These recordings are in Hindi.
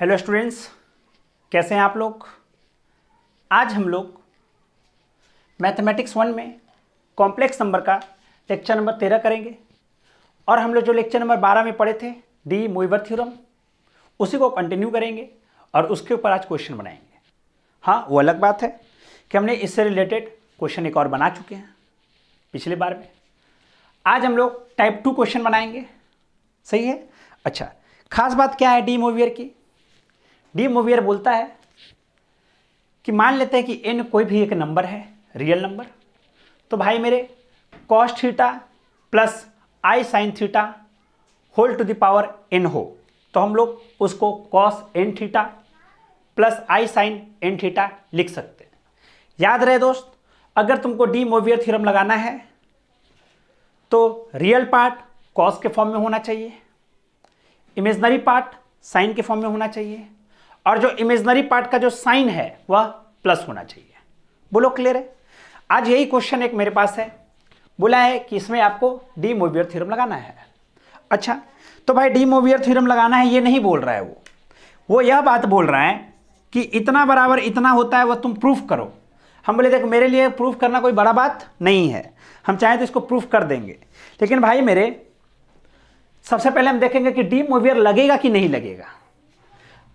हेलो स्टूडेंट्स कैसे हैं आप लोग आज हम लोग मैथमेटिक्स वन में कॉम्प्लेक्स नंबर का लेक्चर नंबर तेरह करेंगे और हम लोग जो लेक्चर नंबर बारह में पढ़े थे डी मोइवर थ्योरम उसी को कंटिन्यू करेंगे और उसके ऊपर आज क्वेश्चन बनाएंगे हाँ वो अलग बात है कि हमने इससे रिलेटेड क्वेश्चन एक और बना चुके हैं पिछले बार में आज हम लोग टाइप टू क्वेश्चन बनाएंगे सही है अच्छा खास बात क्या है डी मोवियर की डी मोवियर बोलता है कि मान लेते हैं कि एन कोई भी एक नंबर है रियल नंबर तो भाई मेरे cos theta plus i sine theta whole to the power n हो तो हम लोग उसको cos n theta plus i sine n theta लिख सकते हैं याद रहे दोस्त अगर तुमको डी मोवियर थ्योरम लगाना है तो रियल पार्ट कॉस के फॉर्म में होना चाहिए इमेजनरी पार्ट साइन के फॉर्म में होना चाहिए और जो इमेजनरी पार्ट का जो साइन है वह प्लस होना चाहिए बोलो क्लियर है आज यही क्वेश्चन एक मेरे पास है बोला है कि इसमें आपको डी मोवियर थ्योरम लगाना है अच्छा तो भाई डी मोवियर थ्योरम लगाना है ये नहीं बोल रहा है वो वो यह बात बोल रहा है कि इतना बराबर इतना होता है वह तुम प्रूफ करो हम बोले देखो मेरे लिए प्रूफ करना कोई बड़ा बात नहीं है हम चाहें तो इसको प्रूफ कर देंगे लेकिन भाई मेरे सबसे पहले हम देखेंगे कि डी मोवियर लगेगा कि नहीं लगेगा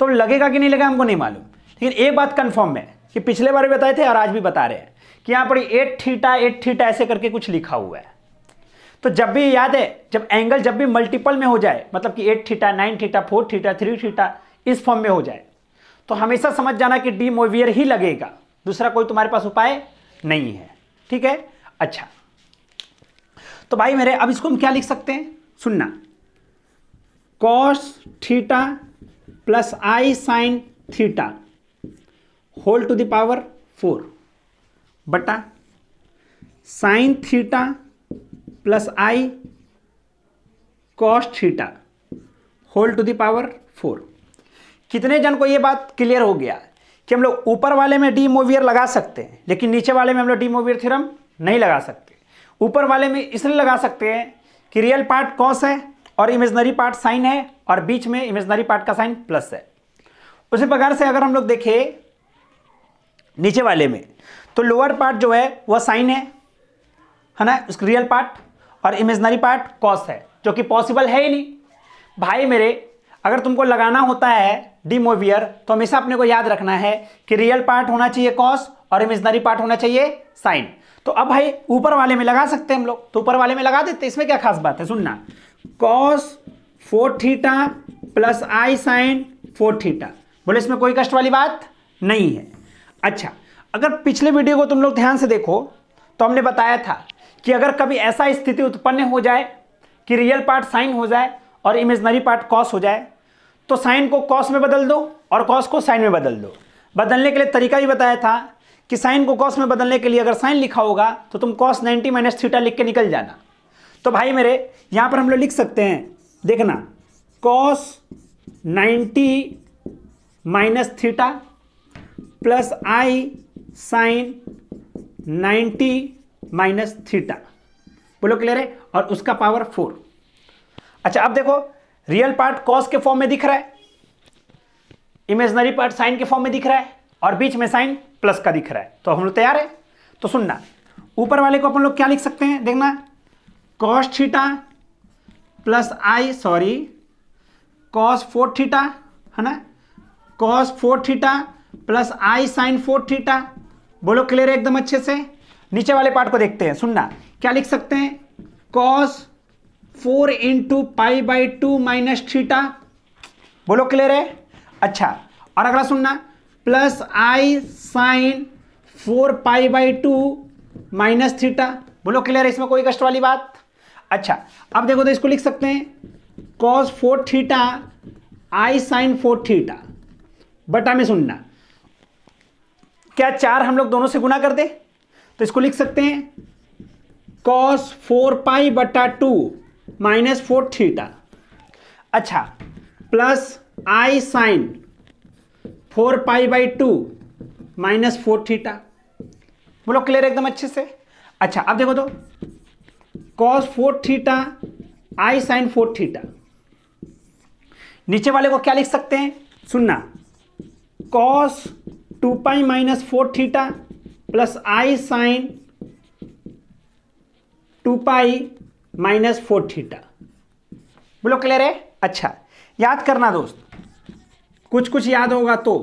तो लगेगा कि नहीं लगेगा हमको नहीं मालूम लेकिन एक बात कन्फर्म है कि पिछले बार भी बताए थे और आज भी बता रहे हैं कि यहाँ पर एट थीटा एट थीटा ऐसे करके कुछ लिखा हुआ है तो जब भी याद है जब एंगल जब भी मल्टीपल में हो जाए मतलब कि eight theta nine theta four theta three theta इस फॉर्म में हो जाए तो हमेशा समझ जाना कि डी मोवियर ही लगेगा दूसरा कोई तुम्हारे पास उपाय नहीं है ठीक है अच्छा तो भाई मेरे अब इसको हम क्या लिख सकते हैं सुनना cos theta plus i sine theta whole to the power four बटा sine theta plus i cos theta whole to the power four कितने जन को ये बात क्लियर हो गया कि हम लोग ऊपर वाले में डी मोवियर लगा सकते हैं लेकिन नीचे वाले में हम लोग डी मोवियर थ्योरम नहीं लगा सकते ऊपर वाले में इसलिए लगा सकते हैं कि रियल पार्ट कॉस है और इमेजनरी पार्ट साइन है और बीच में इमेजनरी पार्ट का साइन प्लस है उसी प्रकार से अगर हम लोग देखें नीचे वाले में तो लोअर पार्ट जो है वह साइन है है ना उसका रियल पार्ट और इमेजनरी पार्ट कॉस है जो कि पॉसिबल है ही नहीं भाई मेरे अगर तुमको लगाना होता है डिमोवियर तो हमेशा अपने को याद रखना है कि रियल पार्ट होना चाहिए कॉस और इमेजनरी पार्ट होना चाहिए साइन तो अब भाई ऊपर वाले में लगा सकते हैं हम लोग तो ऊपर वाले में लगा देते इसमें क्या खास बात है सुनना cos four theta plus i sine four theta बोले इसमें कोई कष्ट वाली बात नहीं है अच्छा अगर पिछले वीडियो को तुम लोग ध्यान से देखो तो हमने बताया था कि अगर कभी ऐसा स्थिति उत्पन्न हो जाए कि रियल पार्ट साइन हो जाए और इमेजनरी पार्ट कॉस हो जाए तो साइन को कॉस में बदल दो और कॉस को साइन में बदल दो बदलने के लिए तरीका भी बताया था कि साइन को कॉस में बदलने के लिए अगर साइन लिखा होगा तो तुम कॉस 90 माइनस थीटा लिख के निकल जाना तो भाई मेरे यहाँ पर हम लोग लिख सकते हैं देखना cos 90 minus theta plus i sine 90 minus theta बोलो क्लियर है और उसका पावर फोर अच्छा अब देखो रियल पार्ट कॉस के फॉर्म में दिख रहा है इमेजनरी पार्ट साइन के फॉर्म में दिख रहा है और बीच में साइन प्लस का दिख रहा है तो हम लोग तैयार है तो सुनना ऊपर वाले को अपन लोग क्या लिख सकते हैं देखना cos theta plus i sorry cos four theta है ना cos four theta plus i sine four theta बोलो क्लियर है एकदम अच्छे से नीचे वाले पार्ट को देखते हैं सुनना क्या लिख सकते हैं cos four into pi by two minus theta बोलो क्लियर है अच्छा और अगला सुनना plus i sine four pi by two minus theta बोलो क्लियर है इसमें कोई कष्ट वाली बात अच्छा अब देखो तो इसको लिख सकते हैं cos four theta i sine four theta बटा में सुनना क्या चार हम लोग दोनों से गुना कर दे तो इसको लिख सकते हैं कॉस फोर पाई बटा टू माइनस फोर थीटा अच्छा plus i sine four pi by two minus four theta बोलो क्लियर एकदम अच्छे से अच्छा अब देखो तो cos four theta i sine four theta नीचे वाले को क्या लिख सकते हैं सुनना cos two pi minus four theta plus i sine two pi minus four theta बोलो क्लियर है अच्छा याद करना दोस्त कुछ कुछ याद होगा तो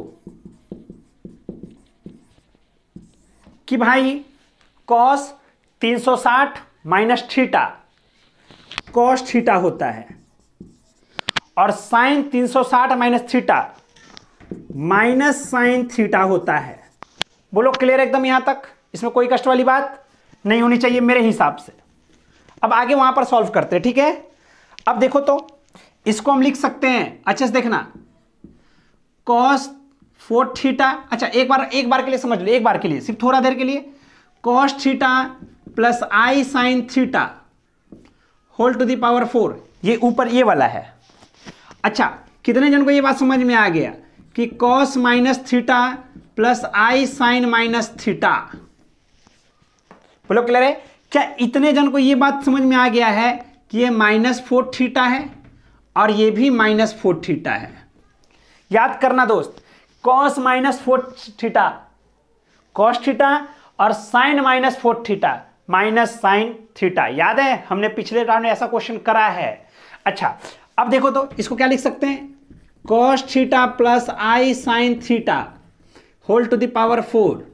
कि भाई cos 360 minus theta cos theta होता है और sine 360 minus theta minus sine theta होता है बोलो क्लियर एकदम यहां तक इसमें कोई कष्ट वाली बात नहीं होनी चाहिए मेरे हिसाब से अब आगे वहां पर सॉल्व करते हैं ठीक है अब देखो तो इसको हम लिख सकते हैं अच्छे से देखना कॉस फोर थीटा अच्छा एक बार एक बार के लिए समझ लो एक बार के लिए सिर्फ थोड़ा देर के लिए cos theta plus i sine theta whole to the power four ये ऊपर ये वाला है अच्छा कितने जन को ये बात समझ में आ गया कि cos minus theta plus i sine minus theta बोलो क्लियर है क्या इतने जन को ये बात समझ में आ गया है कि ये माइनस फोर थीटा है और ये भी माइनस फोर थीटा है याद करना दोस्त cos minus four theta cos theta और sine minus four theta minus sine theta याद है हमने पिछले राउंड में ऐसा क्वेश्चन करा है अच्छा अब देखो तो इसको क्या लिख सकते हैं cos theta plus i sine theta whole to the power four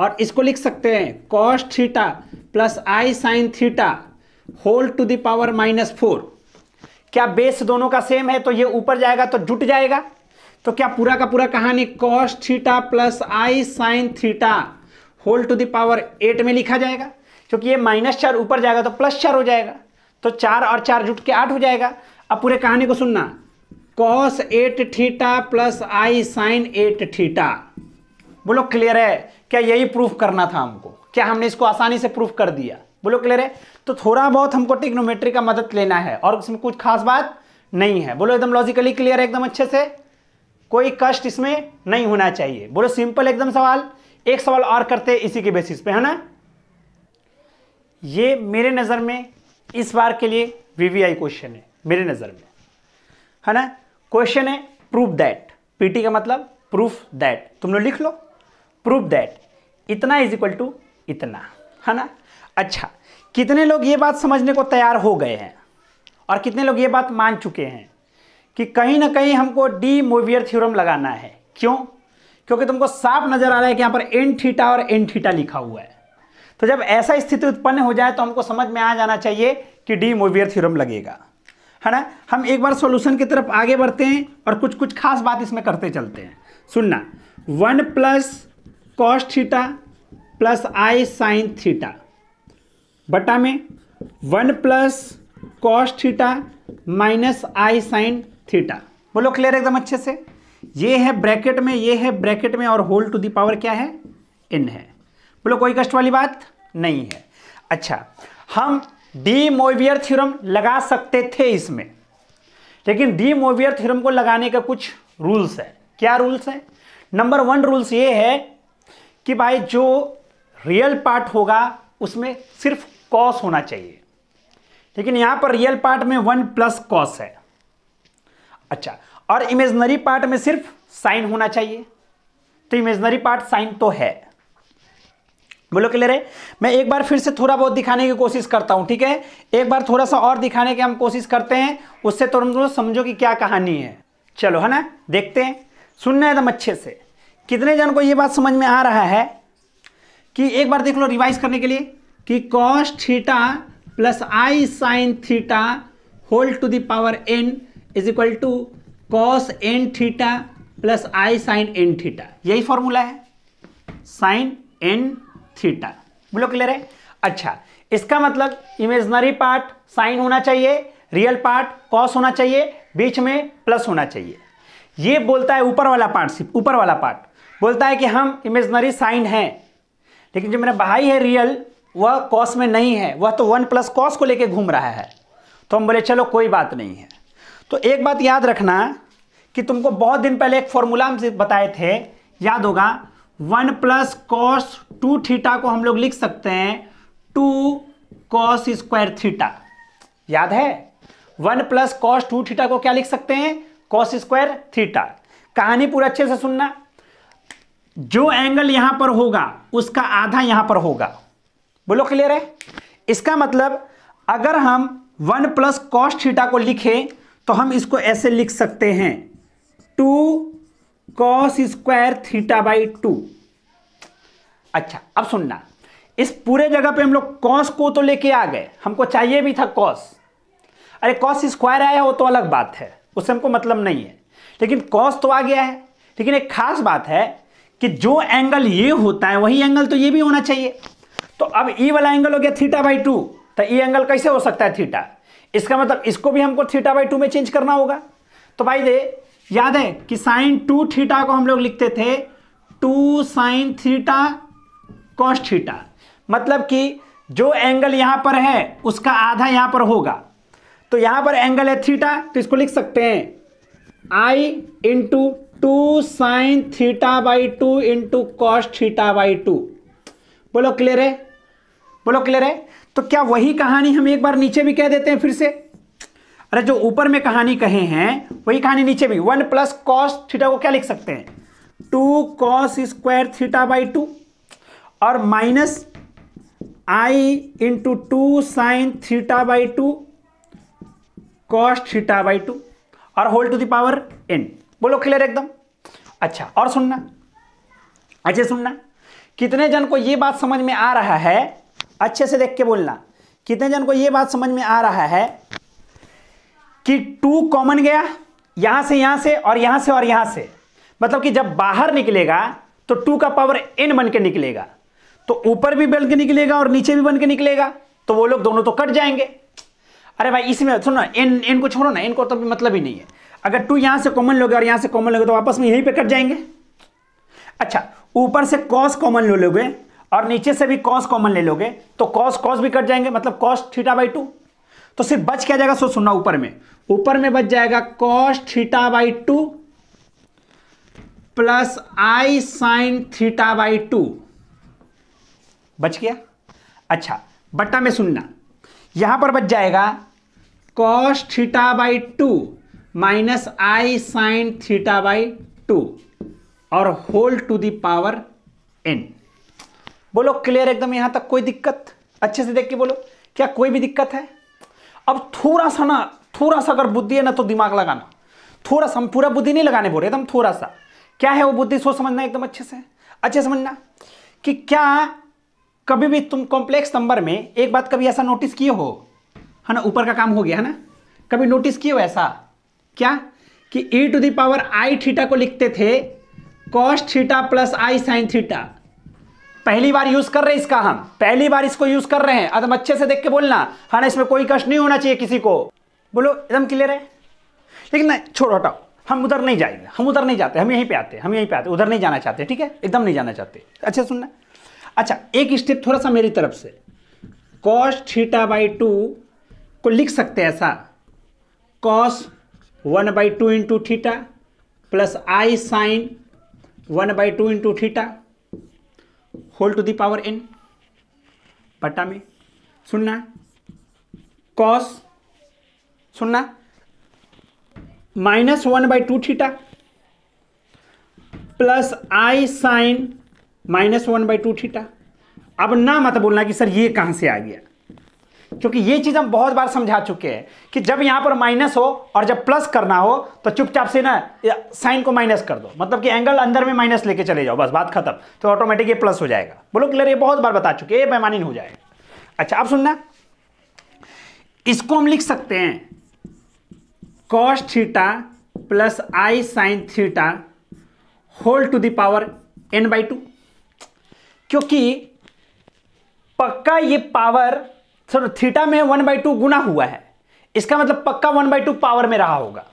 और इसको लिख सकते हैं cos theta plus i sine theta whole to the power minus four क्या बेस दोनों का सेम है तो ये ऊपर जाएगा तो जुट जाएगा तो क्या पूरा का पूरा कहानी cos theta plus i sine theta whole to the power eight में लिखा जाएगा क्योंकि ये माइनस चार ऊपर जाएगा तो प्लस चार हो जाएगा तो चार और चार जुट के आठ हो जाएगा अब पूरे कहानी को सुनना cos eight theta plus i sine eight theta बोलो क्लियर है क्या यही प्रूफ करना था हमको क्या हमने इसको आसानी से प्रूफ कर दिया बोलो क्लियर है तो थोड़ा बहुत हमको टिग्नोमेट्री का मदद लेना है और उसमें कुछ खास बात नहीं है बोलो एकदम लॉजिकली क्लियर है एकदम अच्छे से कोई कष्ट इसमें नहीं होना चाहिए बोलो सिंपल एकदम सवाल एक सवाल और करते इसी के बेसिस पे है ना ये मेरे नज़र में इस बार के लिए वीवीआई क्वेश्चन है मेरे नज़र में है ना क्वेश्चन है प्रूफ दैट पीटी का मतलब प्रूफ दैट तुम लोग लिख लो प्रूफ दैट इतना इज इक्वल टू इतना है ना अच्छा कितने लोग ये बात समझने को तैयार हो गए हैं और कितने लोग ये बात मान चुके हैं कि कहीं ना कहीं हमको डी मोवियर थ्योरम लगाना है क्यों क्योंकि तुमको साफ नज़र आ रहा है कि यहाँ पर एन थीटा और एन थीटा लिखा हुआ है तो जब ऐसा स्थिति उत्पन्न हो जाए तो हमको समझ में आ जाना चाहिए कि डी मोवियर थ्योरम लगेगा है ना हम एक बार सॉल्यूशन की तरफ आगे बढ़ते हैं और कुछ कुछ खास बात इसमें करते चलते हैं सुनना one plus cos theta plus i sine theta बटा में one plus cos theta minus i sine theta बोलो क्लियर एकदम अच्छे से ये है ब्रैकेट में ये है ब्रैकेट में और होल टू दी पावर क्या है इन है बोलो कोई कष्ट वाली बात नहीं है अच्छा हम डी मोवियर थ्योरम लगा सकते थे इसमें लेकिन डी मोवियर थ्योरम को लगाने का कुछ रूल्स है क्या रूल्स है नंबर वन रूल्स ये है कि भाई जो रियल पार्ट होगा उसमें सिर्फ कॉस होना चाहिए लेकिन यहां पर रियल पार्ट में वन प्लस कॉस है अच्छा और इमेजनरी पार्ट में सिर्फ साइन होना चाहिए तो इमेजनरी पार्ट साइन तो है बोलो क्लियर है मैं एक बार फिर से थोड़ा बहुत दिखाने की कोशिश करता हूँ ठीक है एक बार थोड़ा सा और दिखाने की हम कोशिश करते हैं उससे तुम तो समझो कि क्या कहानी है चलो है ना देखते हैं सुनना एकदम अच्छे से कितने जन को ये बात समझ में आ रहा है कि एक बार देख लो रिवाइज करने के लिए कि cos theta plus i sine theta whole to the power n is equal to cos n theta plus i sine n theta यही फॉर्मूला है साइन एन थीटा बोलो क्लियर है अच्छा इसका मतलब इमेजनरी पार्ट साइन होना चाहिए रियल पार्ट कॉस होना चाहिए बीच में प्लस होना चाहिए ये बोलता है ऊपर वाला पार्ट सिर्फ ऊपर वाला पार्ट बोलता है कि हम इमेजनरी साइन हैं लेकिन जो मेरा भाई है रियल वह कॉस में नहीं है वह तो वन प्लस कॉस को लेके घूम रहा है तो हम बोले चलो कोई बात नहीं है तो एक बात याद रखना कि तुमको बहुत दिन पहले एक फॉर्मूला हम बताए थे याद होगा one plus cos two theta को हम लोग लिख सकते हैं टू कॉस स्क्वायर थीटा याद है one plus cos two theta को क्या लिख सकते हैं कॉस स्क्वायर थीटा कहानी पूरा अच्छे से सुनना जो एंगल यहां पर होगा उसका आधा यहां पर होगा बोलो क्लियर है इसका मतलब अगर हम वन प्लस कॉस थीटा को लिखें तो हम इसको ऐसे लिख सकते हैं two cos square theta by two अच्छा अब सुनना इस पूरे जगह पे हम लोग कॉस को तो लेके आ गए हमको चाहिए भी था कॉस अरे कॉस स्क्वायर आया वो तो अलग बात है उससे हमको मतलब नहीं है लेकिन कॉस तो आ गया है लेकिन एक खास बात है कि जो एंगल ये होता है वही एंगल तो ये भी होना चाहिए तो अब ई e वाला एंगल हो गया थीटा बाई टू तो ई e एंगल कैसे हो सकता है थीटा इसका मतलब इसको भी हमको थीटा बाई टू में चेंज करना होगा तो भाई दे याद है कि साइन टू थीटा को हम लोग लिखते थे two sine theta cos theta मतलब कि जो एंगल यहां पर है उसका आधा यहां पर होगा तो यहां पर एंगल है थीटा तो इसको लिख सकते हैं i into two sine theta by two into cos theta by two बोलो क्लियर है बोलो क्लियर है तो क्या वही कहानी हम एक बार नीचे भी कह देते हैं फिर से अरे जो ऊपर में कहानी कहे हैं वही कहानी नीचे भी वन प्लस कॉस थीटा को क्या लिख सकते हैं two cos square theta by two और minus i into two sine theta by two cos theta by two और होल टू दावर एन बोलो क्लियर एकदम अच्छा और सुनना अच्छे सुनना कितने जन को यह बात समझ में आ रहा है अच्छे से देख के बोलना कितने जन को यह बात समझ में आ रहा है कि टू कॉमन गया यहां से यहां से और यहां से और यहां से मतलब कि जब बाहर निकलेगा तो टू का पावर एन बन के निकलेगा तो ऊपर भी बन के निकलेगा और नीचे भी बन के निकलेगा तो वो लोग दोनों तो कट जाएंगे अरे भाई इसमें सुनो ना एन एन को छोड़ो ना एन को तो मतलब ही नहीं है अगर टू यहां से कॉमन लोगे और यहां से कॉमन लोगे तो आपस में यहीं पे कट जाएंगे अच्छा ऊपर से कॉस कॉमन ले लोगे और नीचे से भी कॉस कॉमन ले लोगे तो कॉस कॉस भी कट जाएंगे मतलब कॉस थीटा बाई टू तो सिर्फ बच क्या जाएगा सो सुनना ऊपर में ऊपर में बच जाएगा cos theta by two plus i sine theta by two बच गया अच्छा बट्टा में सुनना यहां पर बच जाएगा cos theta by two minus i sine theta by two और whole to the power n बोलो क्लियर एकदम यहां तक कोई दिक्कत अच्छे से देख के बोलो क्या कोई भी दिक्कत है अब थोड़ा सा ना थोड़ा सा अगर बुद्धि है ना तो दिमाग लगाना थोड़ा सा हम पूरा बुद्धि नहीं लगाने बोल रहे एकदम थोड़ा सा क्या है वो बुद्धि सोच समझना एकदम अच्छे से अच्छे समझना कि क्या कभी भी तुम कॉम्प्लेक्स नंबर में एक बात कभी ऐसा नोटिस किए हो है ना ऊपर का काम हो गया है ना कभी नोटिस किए हो ऐसा क्या कि e to the power i theta को लिखते थे cos theta plus i sine theta पहली बार यूज कर रहे हैं इसका हम पहली बार इसको यूज कर रहे हैं एकदम अच्छे से देख के बोलना है हाँ ना इसमें कोई कष्ट नहीं होना चाहिए किसी को बोलो एकदम क्लियर है लेकिन ना छोड़ो हटाओ हम उधर नहीं जाएंगे हम उधर नहीं जाते हम यहीं पे आते हम यहीं पे आते उधर नहीं जाना चाहते ठीक है एकदम नहीं जाना चाहते अच्छा सुनना अच्छा एक स्टेप थोड़ा सा मेरी तरफ से कॉस थीटा बाई टू को लिख सकते हैं ऐसा cos one by two into theta plus i sine one by two into theta whole to the power n बट्टा में सुनना कॉस सुनना minus one by two theta plus i sine minus one by two theta अब ना मत बोलना कि सर ये कहां से आ गया क्योंकि ये चीज़ हम बहुत बार समझा चुके हैं कि जब यहां पर माइनस हो और जब प्लस करना हो तो चुपचाप से ना साइन को माइनस कर दो मतलब कि एंगल अंदर में माइनस लेके चले जाओ बस बात खत्म तो ऑटोमेटिक ये प्लस हो जाएगा बोलो क्लियर ये बहुत बार बता चुके ये बेमानिन हो जाएगा अच्छा आप सुनना इसको हम लिख सकते हैं cos theta plus i sine theta whole to the power n by two क्योंकि पक्का ये पावर सर थीटा में वन बाई टू गुना हुआ है इसका मतलब पक्का वन बाई टू पावर में रहा होगा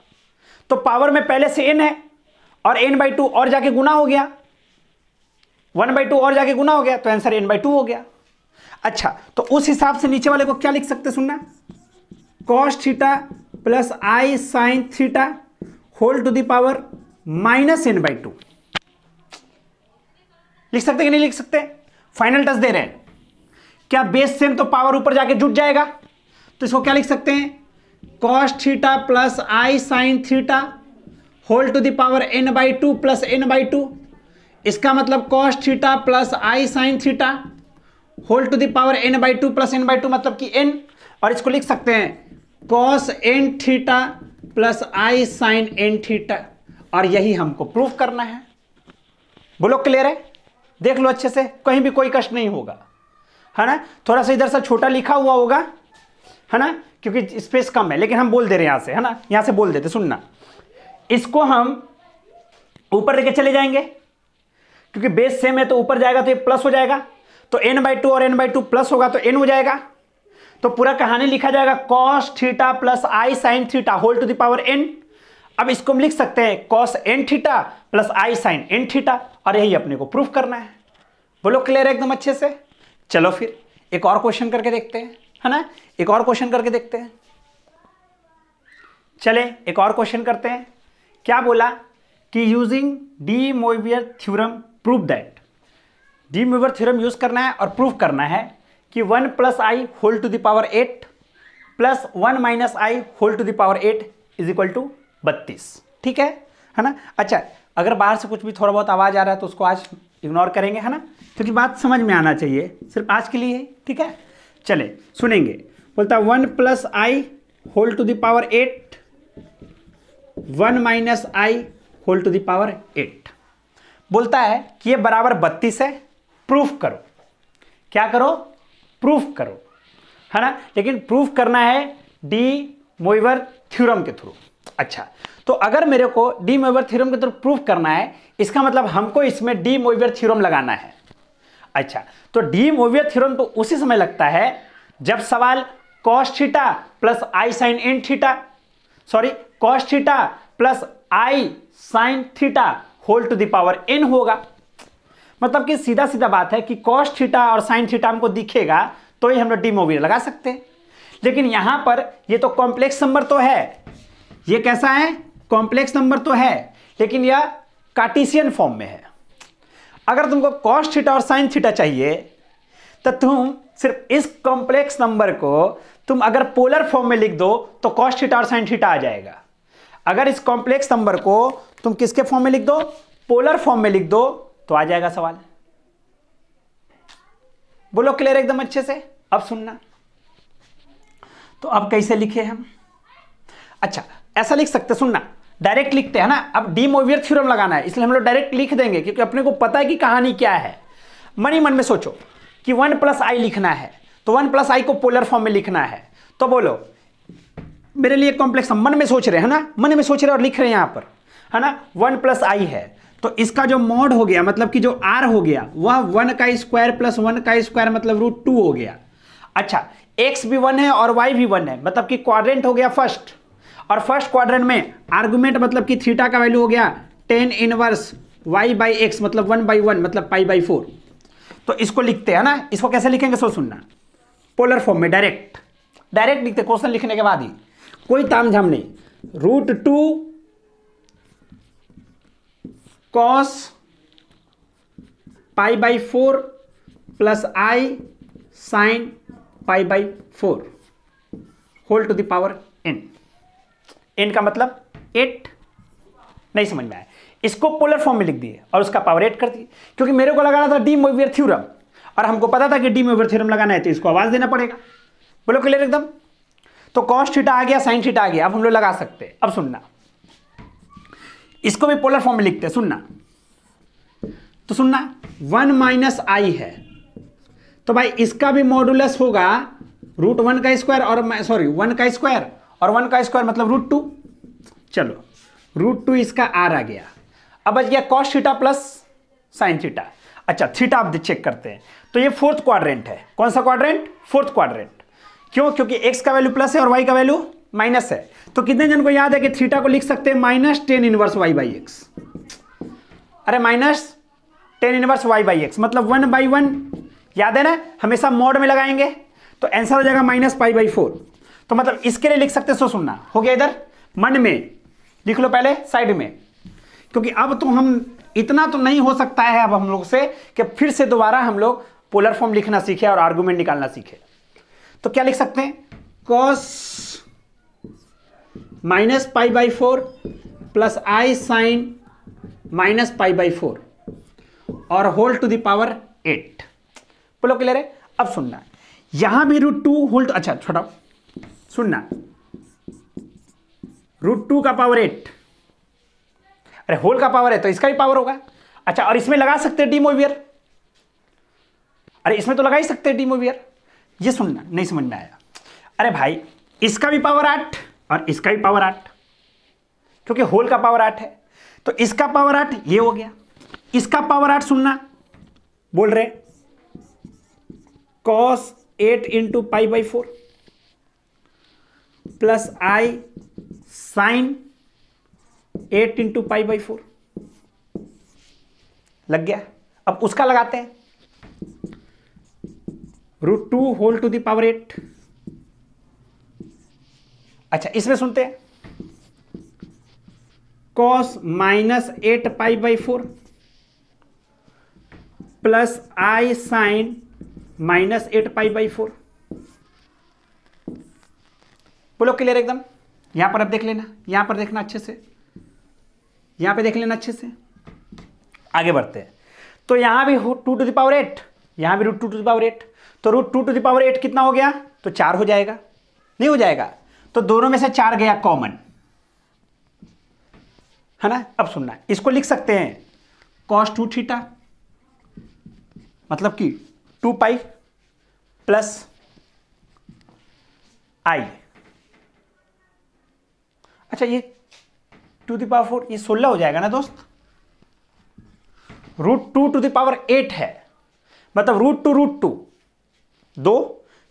तो पावर में पहले से एन है और एन बाई टू और जाके गुना हो गया वन बाई टू और जाके गुना हो गया तो आंसर एन बाई टू हो गया अच्छा तो उस हिसाब से नीचे वाले को क्या लिख सकते सुनना cos theta plus i sine theta whole to the power minus n by two लिख सकते कि नहीं लिख सकते फाइनल टच दे रहे हैं क्या बेस सेम तो पावर ऊपर जाके जुट जाएगा तो इसको क्या लिख सकते हैं cos theta plus i sine theta whole to the power n by two plus n by two इसका मतलब cos theta plus i sine theta whole to the power n by two plus n by two मतलब कि एन और इसको लिख सकते हैं cos n theta plus i sine n theta और यही हमको प्रूफ करना है बोलो क्लियर है देख लो अच्छे से कहीं भी कोई कष्ट नहीं होगा है ना थोड़ा सा इधर सा छोटा लिखा हुआ होगा है ना क्योंकि स्पेस कम है लेकिन हम बोल दे रहे हैं यहां से है ना यहां से बोल देते सुनना इसको हम ऊपर लेके चले जाएंगे क्योंकि बेस सेम है तो ऊपर जाएगा तो ये प्लस हो जाएगा तो एन बाई टू और एन बाई टू प्लस होगा तो एन हो जाएगा तो पूरा कहानी लिखा जाएगा cos theta plus i sine theta whole to the power n अब इसको हम लिख सकते हैं cos n theta plus i sine n theta और यही अपने को प्रूफ करना है बोलो क्लियर है एकदम अच्छे से चलो फिर एक और क्वेश्चन करके देखते हैं है ना एक और क्वेश्चन करके देखते हैं चले एक और क्वेश्चन करते हैं क्या बोला कि using De Moivre theorem prove that De Moivre theorem use करना है और प्रूव करना है कि one plus i whole to the power eight plus one minus i whole to the power eight is equal to बत्तीस ठीक है है ना अच्छा अगर बाहर से कुछ भी थोड़ा बहुत आवाज़ आ रहा है तो उसको आज इग्नोर करेंगे है ना क्योंकि तो बात समझ में आना चाहिए सिर्फ आज के लिए ठीक है चले सुनेंगे बोलता one plus i whole to the power eight one minus i whole to the power eight बोलता है कि ये बराबर बत्तीस है प्रूफ करो क्या करो प्रूफ करो है ना लेकिन प्रूफ करना है डी मोइवर थ्योरम के थ्रू अच्छा तो अगर मेरे को डी मोइवर थ्योरम के थ्रू प्रूफ करना है इसका मतलब हमको इसमें डी मोइवर थ्योरम लगाना है अच्छा तो डी मोवियर थ्योरम तो उसी समय लगता है जब सवाल cos theta plus i sine n theta sorry cos theta plus i sine theta whole to the power n होगा मतलब कि सीधा सीधा बात है कि कॉस्ट थीटा और साइन थीटा हमको दिखेगा तो ही हम लोग डी मोवियर लगा सकते हैं लेकिन यहां पर ये तो कॉम्प्लेक्स नंबर तो है ये कैसा है कॉम्प्लेक्स नंबर तो है लेकिन यह कार्टिशियन फॉर्म में है अगर तुमको कॉस थीटा और साइन थीटा चाहिए तो तुम सिर्फ इस कॉम्प्लेक्स नंबर को तुम अगर पोलर फॉर्म में लिख दो तो कॉस थीटा और साइन थीटा आ जाएगा अगर इस कॉम्प्लेक्स नंबर को तुम किसके फॉर्म में लिख दो पोलर फॉर्म में लिख दो तो आ जाएगा सवाल बोलो क्लियर एकदम अच्छे से अब सुनना तो अब कैसे लिखे हम अच्छा ऐसा लिख सकते सुनना डायरेक्ट लिखते हैं ना अब डी मोवियर थ्योरम लगाना है इसलिए हम लोग डायरेक्ट लिख देंगे क्योंकि अपने को पता है कि कहानी क्या है मन ही मन में सोचो कि वन प्लस आई लिखना है तो वन प्लस आई को पोलर फॉर्म में लिखना है तो बोलो मेरे लिए कॉम्प्लेक्स मन में सोच रहे हैं ना मन में सोच रहे और लिख रहे हैं यहाँ पर है ना वन प्लस आई है तो इसका जो मॉड हो गया मतलब कि जो आर हो गया वह वन का स्क्वायर प्लस वन का स्क्वायर मतलब रूट टू हो गया अच्छा एक्स भी वन है और वाई भी वन है मतलब कि क्वाड्रेंट हो गया फर्स्ट और फर्स्ट क्वार में आर्गूमेंट मतलब कि थीटा का वैल्यू हो गया tan inverse y by x मतलब वन बाई वन मतलब पाई बाई फोर तो इसको लिखते हैं ना इसको कैसे लिखेंगे सो सुनना पोलर फॉर्म में डायरेक्ट डायरेक्ट लिखते क्वेश्चन लिखने के बाद ही कोई ताम झाम नहीं root two cos pi by four plus i sine pi by four whole to the power n n का मतलब एट नहीं समझ में आया इसको पोलर फॉर्म में लिख दिए और उसका पावर एट कर दिए क्योंकि मेरे को लगाना था डी मोवियर थ्यूरम और हमको पता था कि डी मोवियर थ्यूरम लगाना है तो इसको आवाज़ देना पड़ेगा बोलो क्लियर एकदम तो कॉस्ट थीटा आ गया साइन थीटा आ गया अब हम लोग लगा सकते हैं अब सुनना इसको भी पोलर फॉर्म में लिखते हैं सुनना तो सुनना वन माइनस आई है तो भाई इसका भी मॉडुलस होगा रूट वन का स्क्वायर और सॉरी वन का स्क्वायर और वन का स्क्वायर मतलब रूट टू चलो रूट टू इसका आर आ गया अब बच गया cos theta plus sine theta अच्छा थीटा आप चेक करते हैं तो ये फोर्थ क्वाड्रेंट है कौन सा क्वाड्रेंट फोर्थ क्वाड्रेंट क्यों क्योंकि एक्स का वैल्यू प्लस है और वाई का वैल्यू माइनस है तो कितने जन को याद है कि थीटा को लिख सकते हैं minus tan inverse y by x अरे minus tan inverse y by x मतलब वन बाई वन याद है ना हमेशा मोड में लगाएंगे तो आंसर हो जाएगा माइनस पाई बाई फोर तो मतलब इसके लिए लिख सकते सो सुनना हो गया इधर मन में लिख लो पहले साइड में क्योंकि अब तो हम इतना तो नहीं हो सकता है अब हम लोग से कि फिर से दोबारा हम लोग पोलर फॉर्म लिखना सीखे और आर्गूमेंट निकालना सीखे तो क्या लिख सकते हैं cos minus pi by four plus i sine minus pi by four और होल टू दावर एट बोलो क्लियर है अब सुनना यहां भी रूट टू होल्ड अच्छा छोटा सुनना रूट टू का पावर एट अरे होल का पावर है तो इसका भी पावर होगा अच्छा और इसमें लगा सकते हैं डीमोवियर अरे इसमें तो लगा ही सकते हैं डीमोवियर ये सुनना नहीं समझ में आया अरे भाई इसका भी पावर आठ और इसका भी पावर आठ क्योंकि होल का पावर आठ है तो इसका पावर आठ ये हो गया इसका पावर आठ सुनना बोल रहे cos eight into pi by four plus i sine eight into pi by four लग गया अब उसका लगाते हैं root two whole to the power eight अच्छा इसमें सुनते हैं cos minus eight pi by four plus i sine minus eight pi by four बोलो क्लियर एकदम यहां पर अब देख लेना यहां पर देखना अच्छे से यहां पे देख लेना अच्छे से आगे बढ़ते हैं तो यहां भी टू टू दावर एट यहां भी root two to the power eight तो root two to the power eight कितना हो गया तो चार हो जाएगा नहीं हो जाएगा तो दोनों में से चार गया कॉमन है ना अब सुनना इसको लिख सकते हैं कॉस टू थीटा मतलब कि टू पाई प्लस आई अच्छा ये टू द पावर फोर ये सोलह हो जाएगा ना दोस्त root two to the power eight है मतलब रूट टू रूट टू दो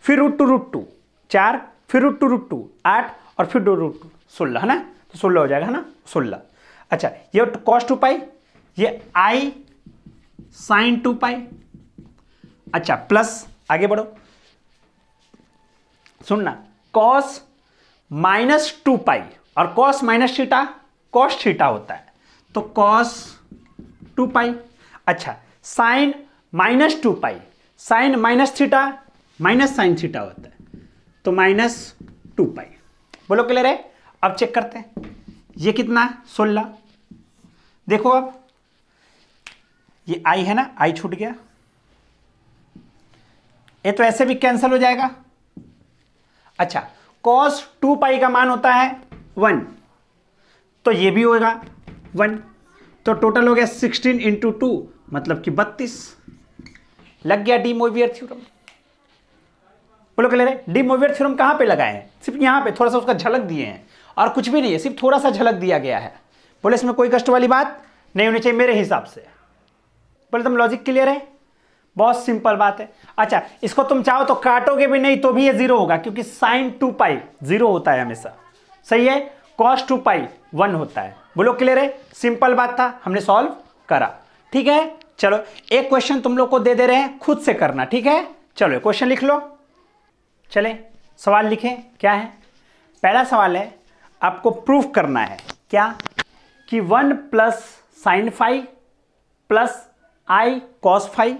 फिर रूट टू रूट टू चार फिर रूट टू रूट टू आठ और फिर दो रूट टू सोलह है ना तो सोलह हो जाएगा है ना सोलह अच्छा ये कॉस टू पाई ये आई साइन टू पाई अच्छा प्लस आगे बढ़ो सुनना कॉस माइनस टू पाई और cos minus theta cos theta होता है तो कॉस टू पाई अच्छा sine minus two pi sine minus theta minus sine theta होता है तो माइनस टू पाई बोलो क्लियर है अब चेक करते हैं ये कितना सोलह देखो अब ये आई है ना आई छूट गया ये तो ऐसे भी कैंसिल हो जाएगा अच्छा कॉस टू पाई का मान होता है वन तो ये भी होगा वन तो टोटल हो गया सिक्सटीन इंटू टू मतलब कि बत्तीस लग गया डी मोवियर थ्योरम बोलो क्लियर है डी मोवियर थ्यूरम कहाँ पे लगाए हैं सिर्फ यहाँ पे थोड़ा सा उसका झलक दिए हैं और कुछ भी नहीं है सिर्फ थोड़ा सा झलक दिया गया है बोले इसमें कोई कष्ट वाली बात नहीं होनी चाहिए मेरे हिसाब से बोले तुम लॉजिक क्लियर है बहुत सिंपल बात है अच्छा इसको तुम चाहो तो काटोगे भी नहीं तो भी ये जीरो होगा क्योंकि साइन टू पाई जीरो होता है हमेशा सही है कॉस टू पाई वन होता है बोलो क्लियर है सिंपल बात था हमने सॉल्व करा ठीक है चलो एक क्वेश्चन तुम लोग को दे दे रहे हैं खुद से करना ठीक है चलो क्वेश्चन लिख लो चले सवाल लिखें क्या है पहला सवाल है आपको प्रूफ करना है क्या कि one plus sine five plus i cos five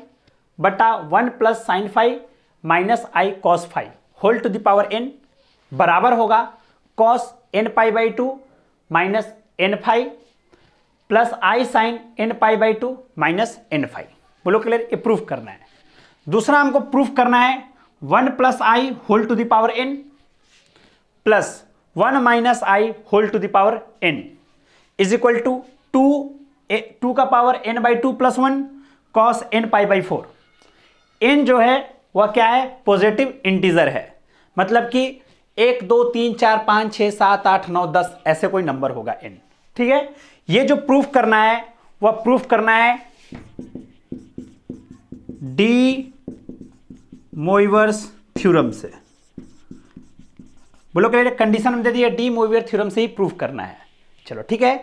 बटा one plus sine five minus i cos five whole to the power n बराबर होगा cos n pi by two minus n phi plus i sine n pi by two minus n phi बोलो क्लियर ये प्रूफ करना है दूसरा हमको प्रूफ करना है one plus i whole to the power n plus one minus i whole to the power n is equal to two a two का power n by two plus one cos n pi by four n जो है वह क्या है पॉजिटिव इंटीजर है मतलब कि एक दो तीन चार पांच छह सात आठ नौ दस ऐसे कोई नंबर होगा एन ठीक है ये जो प्रूफ करना है वह प्रूफ करना है डी मोइवर्स थ्योरम से बोलो क्लियर कंडीशन हम दे दिए डी मोइवर्स थ्योरम से ही प्रूफ करना है चलो ठीक है